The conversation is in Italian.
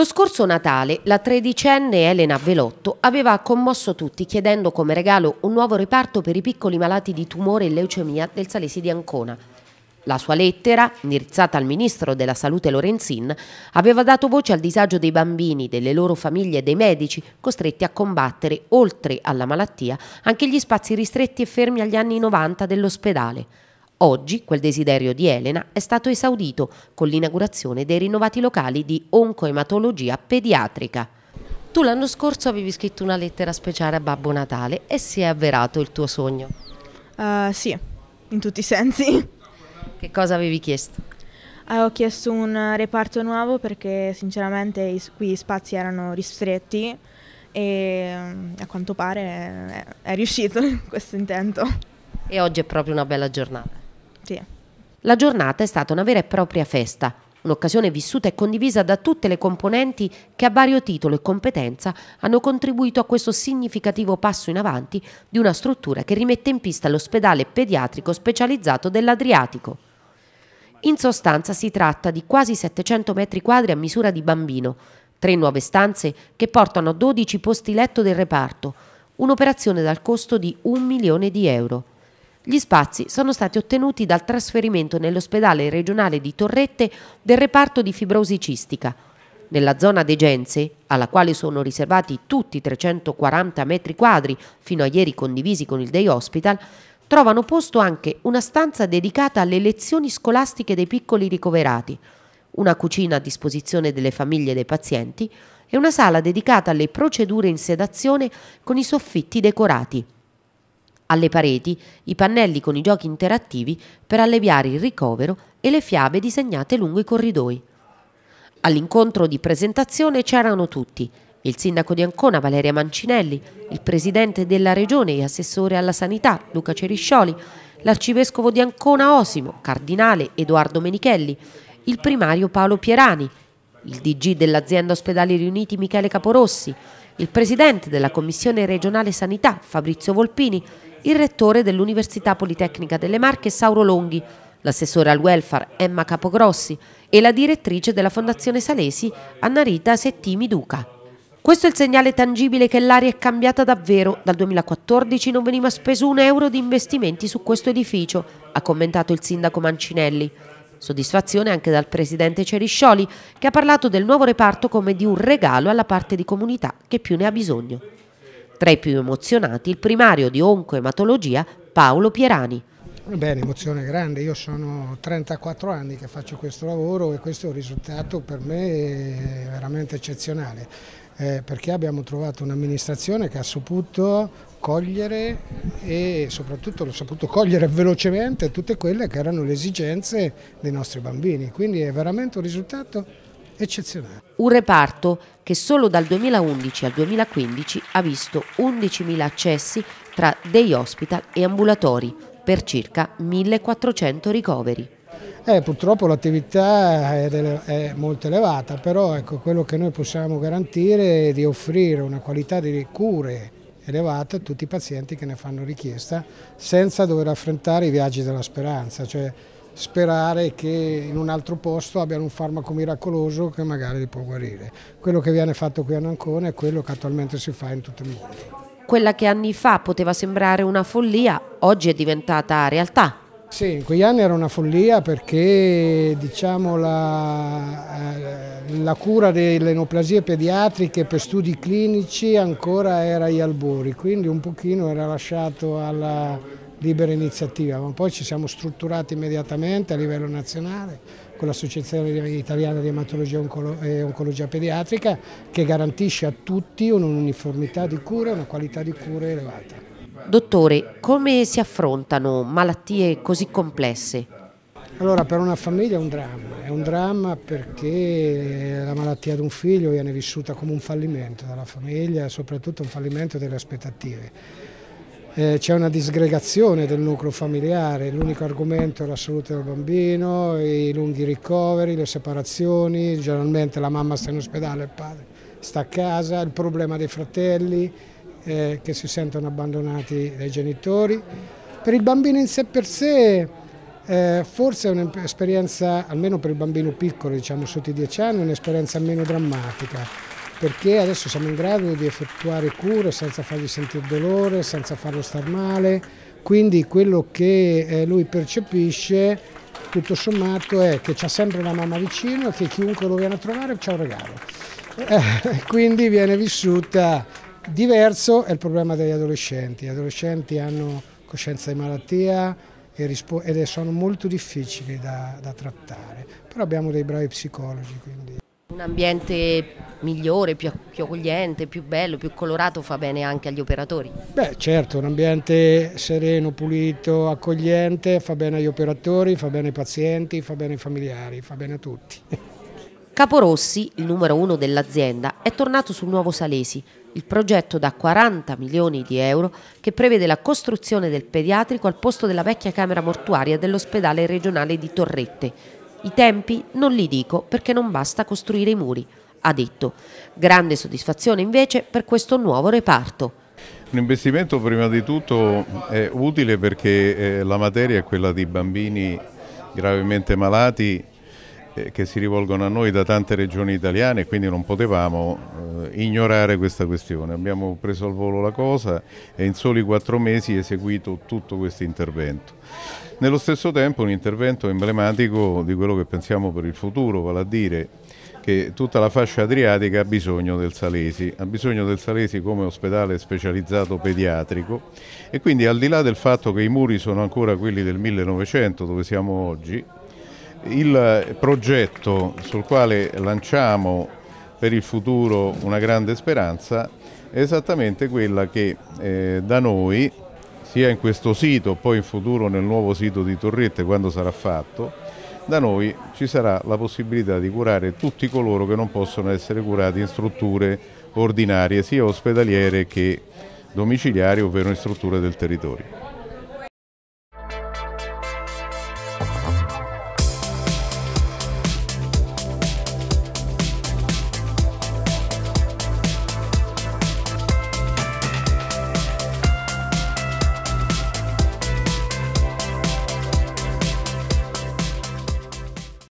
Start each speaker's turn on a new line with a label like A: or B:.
A: Lo scorso Natale la tredicenne Elena Velotto aveva commosso tutti chiedendo come regalo un nuovo reparto per i piccoli malati di tumore e leucemia del Salesi di Ancona. La sua lettera, indirizzata al ministro della salute Lorenzin, aveva dato voce al disagio dei bambini, delle loro famiglie e dei medici costretti a combattere, oltre alla malattia, anche gli spazi ristretti e fermi agli anni 90 dell'ospedale. Oggi quel desiderio di Elena è stato esaudito con l'inaugurazione dei rinnovati locali di oncoematologia pediatrica. Tu l'anno scorso avevi scritto una lettera speciale a Babbo Natale e si è avverato il tuo sogno.
B: Uh, sì, in tutti i sensi.
A: Che cosa avevi chiesto?
B: Uh, ho chiesto un reparto nuovo perché sinceramente qui gli spazi erano ristretti e a quanto pare è, è riuscito questo intento.
A: E oggi è proprio una bella giornata. Sì. La giornata è stata una vera e propria festa, un'occasione vissuta e condivisa da tutte le componenti che a vario titolo e competenza hanno contribuito a questo significativo passo in avanti di una struttura che rimette in pista l'ospedale pediatrico specializzato dell'Adriatico. In sostanza si tratta di quasi 700 metri quadri a misura di bambino, tre nuove stanze che portano 12 posti letto del reparto, un'operazione dal costo di un milione di euro. Gli spazi sono stati ottenuti dal trasferimento nell'ospedale regionale di Torrette del reparto di fibrosi cistica. Nella zona degenze, alla quale sono riservati tutti i 340 metri quadri fino a ieri condivisi con il Day Hospital, trovano posto anche una stanza dedicata alle lezioni scolastiche dei piccoli ricoverati, una cucina a disposizione delle famiglie dei pazienti e una sala dedicata alle procedure in sedazione con i soffitti decorati. Alle pareti i pannelli con i giochi interattivi per alleviare il ricovero e le fiabe disegnate lungo i corridoi. All'incontro di presentazione c'erano tutti, il sindaco di Ancona Valeria Mancinelli, il presidente della regione e assessore alla sanità Luca Ceriscioli, l'arcivescovo di Ancona Osimo, cardinale Edoardo Menichelli, il primario Paolo Pierani, il DG dell'azienda Ospedali Riuniti Michele Caporossi, il presidente della Commissione regionale sanità Fabrizio Volpini, il rettore dell'Università Politecnica delle Marche Sauro Longhi, l'assessore al welfare Emma Capogrossi e la direttrice della Fondazione Salesi Annarita Settimi Duca. Questo è il segnale tangibile che l'aria è cambiata davvero. Dal 2014 non veniva speso un euro di investimenti su questo edificio, ha commentato il sindaco Mancinelli. Soddisfazione anche dal presidente Ceriscioli che ha parlato del nuovo reparto come di un regalo alla parte di comunità che più ne ha bisogno. Tra i più emozionati il primario di oncoematologia Paolo Pierani.
B: Bene, emozione grande, io sono 34 anni che faccio questo lavoro e questo è un risultato per me veramente eccezionale eh, perché abbiamo trovato un'amministrazione che ha saputo cogliere e soprattutto l'ho saputo cogliere velocemente tutte quelle che erano le esigenze dei nostri bambini, quindi è veramente un risultato eccezionale.
A: Un reparto che solo dal 2011 al 2015 ha visto 11.000 accessi tra day hospital e ambulatori per circa 1.400 ricoveri.
B: Eh, purtroppo l'attività è, molto elevata, però ecco, quello che noi possiamo garantire è di offrire una qualità di cure elevata a tutti i pazienti che ne fanno richiesta senza dover affrontare i viaggi della speranza, cioè sperare che in un altro posto abbiano un farmaco miracoloso che magari li può guarire. Quello che viene fatto qui a Nancone è quello che attualmente si fa in tutto il mondo.
A: Quella che anni fa poteva sembrare una follia, oggi è diventata realtà
B: sì, in quegli anni era una follia perché diciamo, la, eh, la, cura delle neoplasie pediatriche per studi clinici ancora era agli albori, quindi un pochino era lasciato alla libera iniziativa, ma poi ci siamo strutturati immediatamente a livello nazionale con l'Associazione Italiana di Ematologia e Oncologia Pediatrica che garantisce a tutti un'uniformità di cura e una qualità di cura elevata. Dottore, come si
A: affrontano malattie
B: così complesse? Allora per una famiglia è un dramma, è un dramma perché la malattia di un figlio viene vissuta come un fallimento dalla famiglia, soprattutto un fallimento delle aspettative. Eh, c'è una disgregazione del nucleo familiare, l'unico argomento è la salute del bambino, i lunghi ricoveri, le separazioni, generalmente la mamma sta in ospedale, il padre sta a casa, il problema dei fratelli, eh, che si sentono abbandonati dai genitori. Per il bambino in sé per sé eh, forse è un'esperienza, almeno per il bambino piccolo, diciamo sotto i dieci anni, un'esperienza meno drammatica, perché adesso siamo in grado di effettuare cure senza fargli sentire dolore, senza farlo star male, quindi quello che eh, lui percepisce tutto sommato è che c'è sempre una mamma vicino e che chiunque lo viene a trovare c'è un regalo. Eh, quindi viene vissuta Diverso è il problema degli adolescenti, gli adolescenti hanno coscienza di malattia ed sono molto difficili da, da trattare, però abbiamo dei bravi psicologi. Quindi.
A: Un ambiente migliore, più, più, accogliente, più bello, più colorato fa bene anche agli operatori?
B: Beh certo, un ambiente sereno, pulito, accogliente fa bene agli operatori, fa bene ai pazienti, fa bene ai familiari, fa bene a tutti.
A: Caporossi, il numero uno dell'azienda, è tornato sul Nuovo Salesi, il progetto da 40 milioni di euro che prevede la costruzione del pediatrico al posto della vecchia camera mortuaria dell'ospedale regionale di Torrette. I tempi non li dico perché non basta costruire i muri, ha detto. Grande soddisfazione invece per questo nuovo reparto.
C: Un investimento prima di tutto è utile perché eh, la materia è quella di bambini gravemente malati eh, che si rivolgono a noi da tante regioni italiane, e quindi non potevamo eh, ignorare questa questione. Abbiamo preso al volo la cosa e in soli quattro mesi eseguito tutto questo intervento. Nello stesso tempo un intervento emblematico di quello che pensiamo per il futuro, vale a dire che tutta la fascia adriatica ha bisogno del Salesi, ha bisogno del Salesi come ospedale specializzato pediatrico e quindi al di là del fatto che i muri sono ancora quelli del 1900 dove siamo oggi, il progetto sul quale lanciamo per il futuro una grande speranza è esattamente quella che eh, da noi, sia in questo sito, poi in futuro nel nuovo sito di Torrette quando sarà fatto, da noi ci sarà la possibilità di curare tutti coloro che non possono essere curati in strutture ordinarie, sia ospedaliere che domiciliari, ovvero in strutture del territorio.